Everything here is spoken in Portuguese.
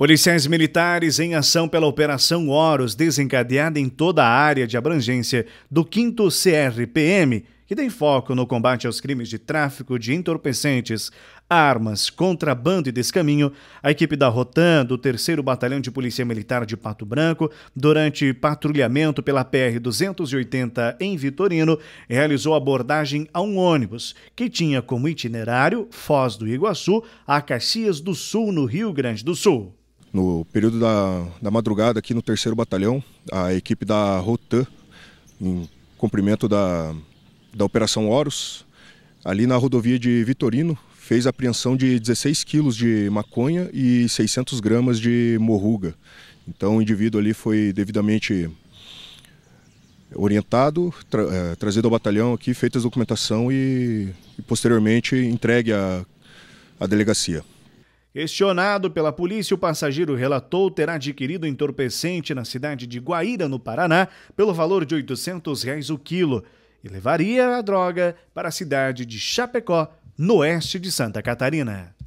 Policiais militares em ação pela Operação Horus, desencadeada em toda a área de abrangência do 5 CRPM, que tem foco no combate aos crimes de tráfico de entorpecentes, armas, contrabando e descaminho, a equipe da Rotan, do 3 Batalhão de Polícia Militar de Pato Branco, durante patrulhamento pela PR-280 em Vitorino, realizou abordagem a um ônibus que tinha como itinerário Foz do Iguaçu a Caxias do Sul, no Rio Grande do Sul. No período da, da madrugada, aqui no terceiro batalhão, a equipe da Rotan, em cumprimento da, da Operação Horus, ali na rodovia de Vitorino, fez apreensão de 16 quilos de maconha e 600 gramas de morruga. Então o indivíduo ali foi devidamente orientado, tra é, trazido ao batalhão aqui, feita a documentação e, e posteriormente entregue à delegacia. Questionado pela polícia, o passageiro relatou ter adquirido entorpecente na cidade de Guaíra, no Paraná, pelo valor de R$ 800 reais o quilo e levaria a droga para a cidade de Chapecó, no oeste de Santa Catarina.